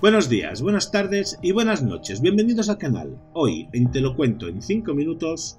Buenos días, buenas tardes y buenas noches. Bienvenidos al canal. Hoy en Te lo cuento en 5 minutos.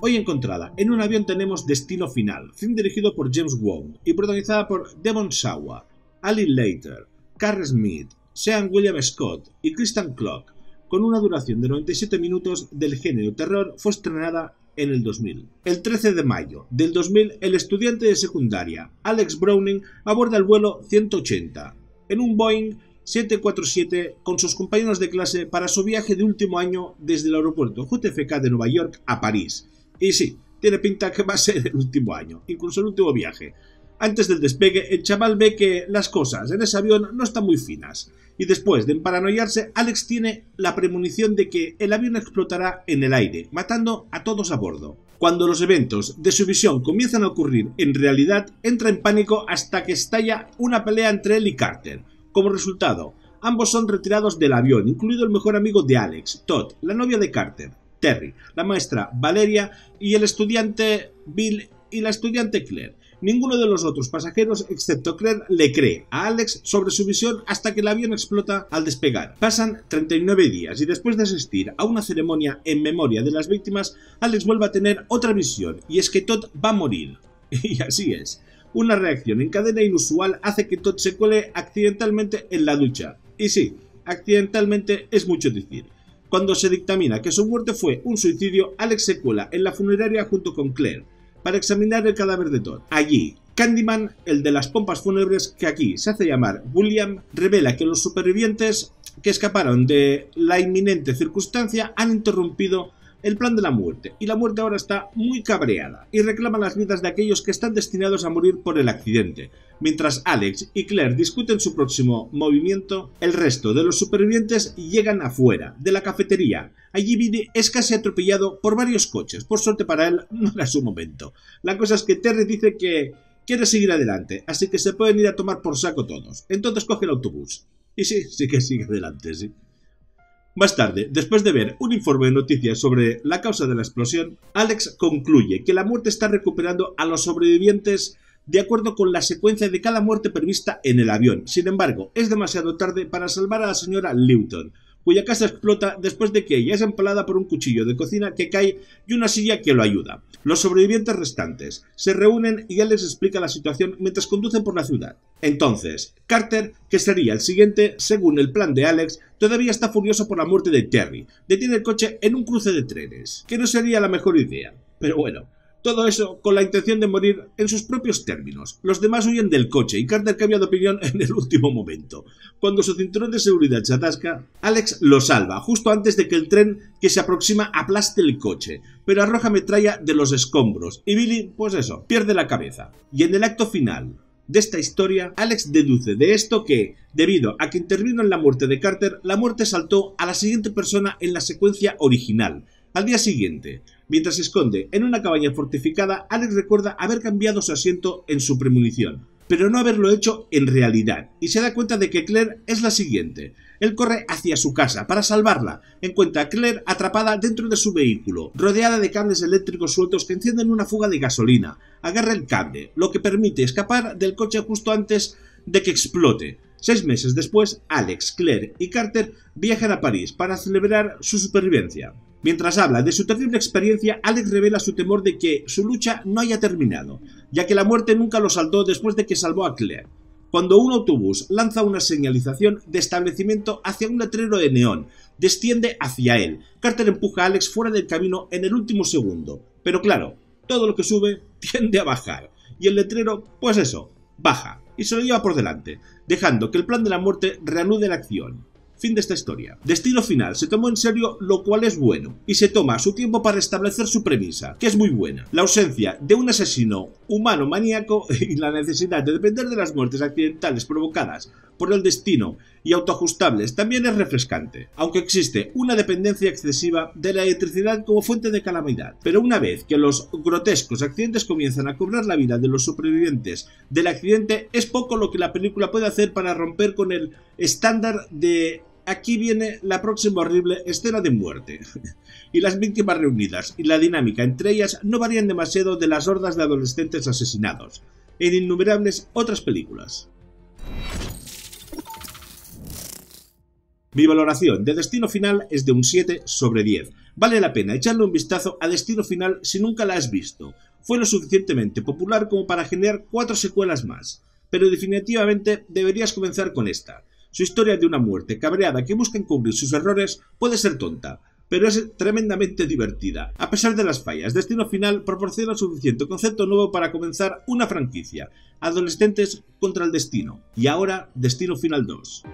Hoy encontrada en un avión tenemos Destino Final, film dirigido por James Wong y protagonizada por Devon Sawa, Ali Later, Carl Smith, Sean William Scott y Christian Clock, con una duración de 97 minutos del género terror, fue estrenada en el 2000. El 13 de mayo del 2000, el estudiante de secundaria Alex Browning aborda el vuelo 180 en un Boeing 747 con sus compañeros de clase para su viaje de último año desde el aeropuerto JFK de Nueva York a París. Y sí, tiene pinta que va a ser el último año, incluso el último viaje, antes del despegue, el chaval ve que las cosas en ese avión no están muy finas, y después de paranoiarse, Alex tiene la premonición de que el avión explotará en el aire, matando a todos a bordo. Cuando los eventos de su visión comienzan a ocurrir en realidad, entra en pánico hasta que estalla una pelea entre él y Carter. Como resultado, ambos son retirados del avión, incluido el mejor amigo de Alex, Todd, la novia de Carter, Terry, la maestra Valeria y el estudiante Bill y la estudiante Claire Ninguno de los otros pasajeros, excepto Claire, le cree a Alex sobre su visión hasta que el avión explota al despegar. Pasan 39 días y después de asistir a una ceremonia en memoria de las víctimas, Alex vuelve a tener otra visión y es que Todd va a morir. Y así es. Una reacción en cadena inusual hace que Todd se cuele accidentalmente en la ducha. Y sí, accidentalmente es mucho decir. Cuando se dictamina que su muerte fue un suicidio, Alex se cuela en la funeraria junto con Claire para examinar el cadáver de Todd. Allí, Candyman, el de las pompas fúnebres que aquí se hace llamar William, revela que los supervivientes que escaparon de la inminente circunstancia han interrumpido el plan de la muerte, y la muerte ahora está muy cabreada, y reclama las vidas de aquellos que están destinados a morir por el accidente. Mientras Alex y Claire discuten su próximo movimiento, el resto de los supervivientes llegan afuera, de la cafetería, Allí viene es casi atropellado por varios coches. Por suerte para él, no era su momento. La cosa es que Terry dice que quiere seguir adelante, así que se pueden ir a tomar por saco todos. Entonces coge el autobús. Y sí, sí que sigue adelante, sí. Más tarde, después de ver un informe de noticias sobre la causa de la explosión, Alex concluye que la muerte está recuperando a los sobrevivientes de acuerdo con la secuencia de cada muerte prevista en el avión. Sin embargo, es demasiado tarde para salvar a la señora Lewton, cuya casa explota después de que ella es empalada por un cuchillo de cocina que cae y una silla que lo ayuda. Los sobrevivientes restantes se reúnen y él les explica la situación mientras conducen por la ciudad. Entonces, Carter, que sería el siguiente, según el plan de Alex, todavía está furioso por la muerte de Terry. Detiene el coche en un cruce de trenes, que no sería la mejor idea. Pero bueno, todo eso con la intención de morir en sus propios términos. Los demás huyen del coche y Carter cambia de opinión en el último momento. Cuando su cinturón de seguridad se atasca, Alex lo salva, justo antes de que el tren que se aproxima aplaste el coche, pero arroja metralla de los escombros y Billy, pues eso, pierde la cabeza. Y en el acto final, de esta historia, Alex deduce de esto que, debido a que intervino en la muerte de Carter, la muerte saltó a la siguiente persona en la secuencia original, al día siguiente, mientras se esconde en una cabaña fortificada, Alex recuerda haber cambiado su asiento en su premunición, pero no haberlo hecho en realidad, y se da cuenta de que Claire es la siguiente. Él corre hacia su casa para salvarla. Encuentra a Claire atrapada dentro de su vehículo, rodeada de cables eléctricos sueltos que encienden una fuga de gasolina. Agarra el cable, lo que permite escapar del coche justo antes de que explote. Seis meses después, Alex, Claire y Carter viajan a París para celebrar su supervivencia. Mientras habla de su terrible experiencia, Alex revela su temor de que su lucha no haya terminado, ya que la muerte nunca lo saltó después de que salvó a Claire. Cuando un autobús lanza una señalización de establecimiento hacia un letrero de neón, desciende hacia él. Carter empuja a Alex fuera del camino en el último segundo. Pero claro, todo lo que sube tiende a bajar. Y el letrero, pues eso, baja y se lo lleva por delante, dejando que el plan de la muerte reanude la acción. Fin de esta historia. Destino Final se tomó en serio, lo cual es bueno, y se toma su tiempo para establecer su premisa, que es muy buena. La ausencia de un asesino humano maníaco y la necesidad de depender de las muertes accidentales provocadas por el destino y autoajustables también es refrescante, aunque existe una dependencia excesiva de la electricidad como fuente de calamidad. Pero una vez que los grotescos accidentes comienzan a cobrar la vida de los supervivientes del accidente, es poco lo que la película puede hacer para romper con el estándar de Aquí viene la próxima horrible escena de muerte. y las víctimas reunidas y la dinámica entre ellas no varían demasiado de las hordas de adolescentes asesinados en innumerables otras películas. Mi valoración de Destino Final es de un 7 sobre 10. Vale la pena echarle un vistazo a Destino Final si nunca la has visto. Fue lo suficientemente popular como para generar cuatro secuelas más, pero definitivamente deberías comenzar con esta. Su historia de una muerte cabreada que busca encubrir sus errores puede ser tonta, pero es tremendamente divertida. A pesar de las fallas, Destino Final proporciona suficiente concepto nuevo para comenzar una franquicia, Adolescentes contra el Destino, y ahora Destino Final 2.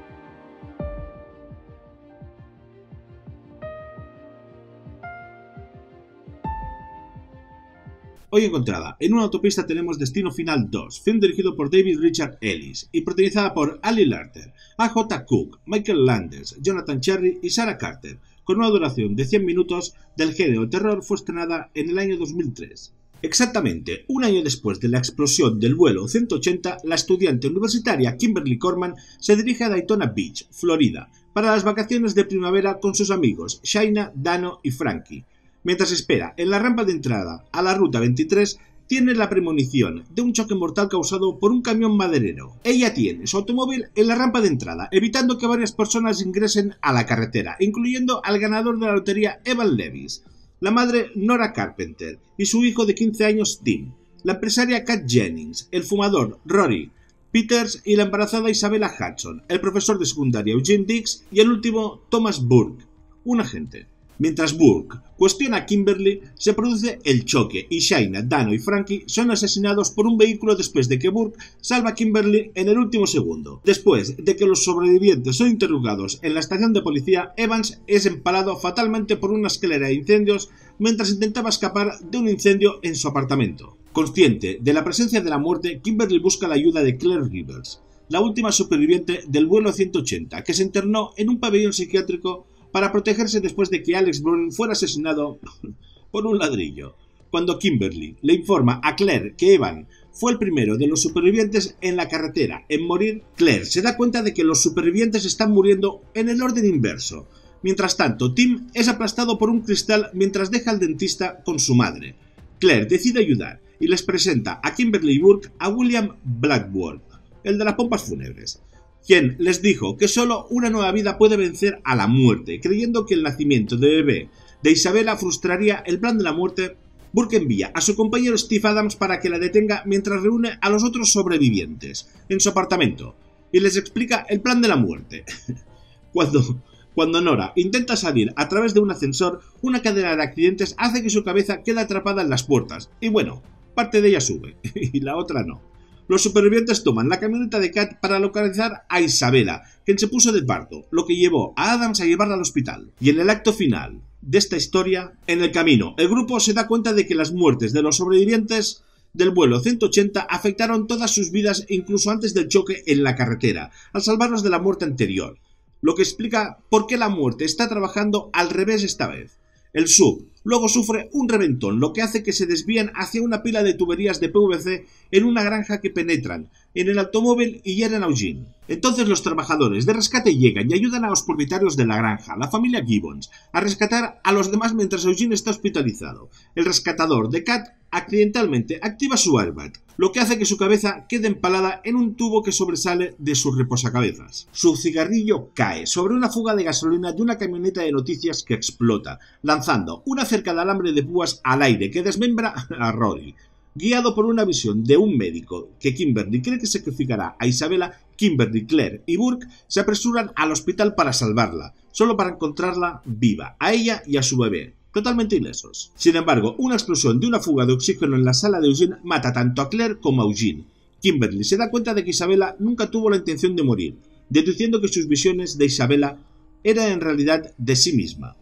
Hoy encontrada, en una autopista tenemos Destino Final 2, film dirigido por David Richard Ellis y protagonizada por Ali Larter, A.J. Cook, Michael Landers, Jonathan Cherry y Sarah Carter, con una duración de 100 minutos del género terror fue estrenada en el año 2003. Exactamente un año después de la explosión del vuelo 180, la estudiante universitaria Kimberly Corman se dirige a Daytona Beach, Florida, para las vacaciones de primavera con sus amigos Shaina, Dano y Frankie, Mientras espera en la rampa de entrada a la ruta 23, tiene la premonición de un choque mortal causado por un camión maderero. Ella tiene su automóvil en la rampa de entrada, evitando que varias personas ingresen a la carretera, incluyendo al ganador de la lotería Evan Levis, la madre Nora Carpenter y su hijo de 15 años Tim, la empresaria Kat Jennings, el fumador Rory Peters y la embarazada Isabella Hudson, el profesor de secundaria Eugene Dix y el último Thomas Burke, un agente. Mientras Burke cuestiona a Kimberly, se produce el choque y Shaina, Dano y Frankie son asesinados por un vehículo después de que Burke salva a Kimberly en el último segundo. Después de que los sobrevivientes son interrogados en la estación de policía, Evans es empalado fatalmente por una escalera de incendios mientras intentaba escapar de un incendio en su apartamento. Consciente de la presencia de la muerte, Kimberly busca la ayuda de Claire Rivers, la última superviviente del vuelo 180, que se internó en un pabellón psiquiátrico para protegerse después de que Alex Brown fuera asesinado por un ladrillo. Cuando Kimberly le informa a Claire que Evan fue el primero de los supervivientes en la carretera en morir, Claire se da cuenta de que los supervivientes están muriendo en el orden inverso. Mientras tanto, Tim es aplastado por un cristal mientras deja al dentista con su madre. Claire decide ayudar y les presenta a Kimberly Burke a William Blackwood, el de las pompas fúnebres quien les dijo que solo una nueva vida puede vencer a la muerte, creyendo que el nacimiento de bebé de Isabela frustraría el plan de la muerte. Burke envía a su compañero Steve Adams para que la detenga mientras reúne a los otros sobrevivientes en su apartamento y les explica el plan de la muerte. Cuando cuando Nora intenta salir a través de un ascensor, una cadena de accidentes hace que su cabeza quede atrapada en las puertas. Y bueno, parte de ella sube y la otra no. Los supervivientes toman la camioneta de Kat para localizar a Isabela, quien se puso de parto, lo que llevó a Adams a llevarla al hospital. Y en el acto final de esta historia, en el camino, el grupo se da cuenta de que las muertes de los sobrevivientes del vuelo 180 afectaron todas sus vidas incluso antes del choque en la carretera, al salvarlos de la muerte anterior, lo que explica por qué la muerte está trabajando al revés esta vez. El sub luego sufre un reventón, lo que hace que se desvíen hacia una pila de tuberías de PVC en una granja que penetran, en el automóvil y llenan a Eugene. Entonces los trabajadores de rescate llegan y ayudan a los propietarios de la granja, la familia Gibbons, a rescatar a los demás mientras Eugene está hospitalizado. El rescatador de Cat accidentalmente activa su airbag, lo que hace que su cabeza quede empalada en un tubo que sobresale de sus reposacabezas. Su cigarrillo cae sobre una fuga de gasolina de una camioneta de noticias que explota, lanzando una cerca de alambre de púas al aire que desmembra a Rory. Guiado por una visión de un médico que Kimberly cree que sacrificará a Isabela, Kimberly, Claire y Burke se apresuran al hospital para salvarla, solo para encontrarla viva, a ella y a su bebé, totalmente ilesos. Sin embargo, una explosión de una fuga de oxígeno en la sala de Eugene mata tanto a Claire como a Eugene. Kimberly se da cuenta de que Isabela nunca tuvo la intención de morir, deduciendo que sus visiones de Isabela eran en realidad de sí misma.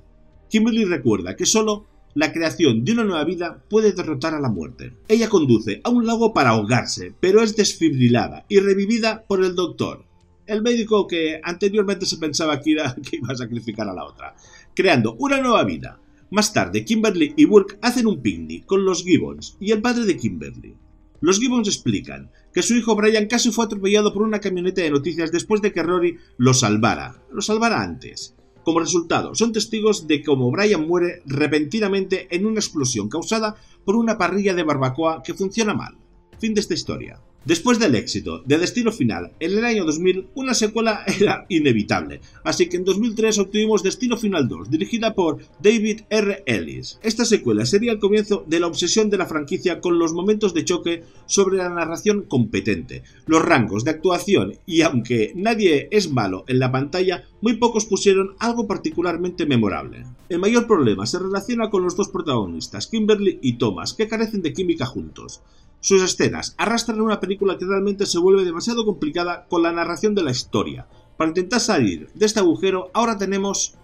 Kimberly recuerda que solo la creación de una nueva vida puede derrotar a la muerte. Ella conduce a un lago para ahogarse, pero es desfibrilada y revivida por el doctor, el médico que anteriormente se pensaba que, iba a sacrificar a la otra, creando una nueva vida. Más tarde, Kimberly y Burke hacen un picnic con los Gibbons y el padre de Kimberly. Los Gibbons explican que su hijo Brian casi fue atropellado por una camioneta de noticias después de que Rory lo salvara. Lo salvara antes. Como resultado, son testigos de cómo Brian muere repentinamente en una explosión causada por una parrilla de barbacoa que funciona mal. Fin de esta historia. Después del éxito de Destino Final en el año 2000, una secuela era inevitable, así que en 2003 obtuvimos Destino Final 2, dirigida por David R. Ellis. Esta secuela sería el comienzo de la obsesión de la franquicia con los momentos de choque sobre la narración competente, los rangos de actuación y aunque nadie es malo en la pantalla, muy pocos pusieron algo particularmente memorable. El mayor problema se relaciona con los dos protagonistas, Kimberly y Thomas, que carecen de química juntos. Sus escenas arrastran una película que realmente se vuelve demasiado complicada con la narración de la historia. Para intentar salir de este agujero, ahora tenemos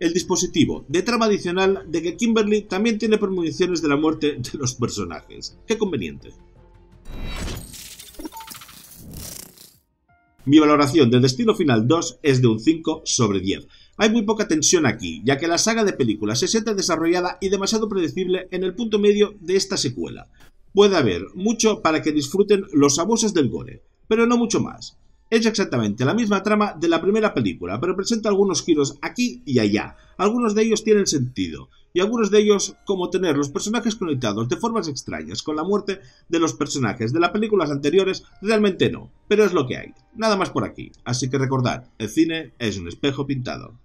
el dispositivo de trama adicional de que Kimberly también tiene premoniciones de la muerte de los personajes. ¡Qué conveniente! Mi valoración del Destino Final 2 es de un 5 sobre 10. Hay muy poca tensión aquí, ya que la saga de películas se siente desarrollada y demasiado predecible en el punto medio de esta secuela. Puede haber mucho para que disfruten los abusos del gore, pero no mucho más. Es exactamente la misma trama de la primera película, pero presenta algunos giros aquí y allá. Algunos de ellos tienen sentido, y algunos de ellos como tener los personajes conectados de formas extrañas con la muerte de los personajes de las películas anteriores, realmente no, pero es lo que hay. Nada más por aquí, así que recordad, el cine es un espejo pintado.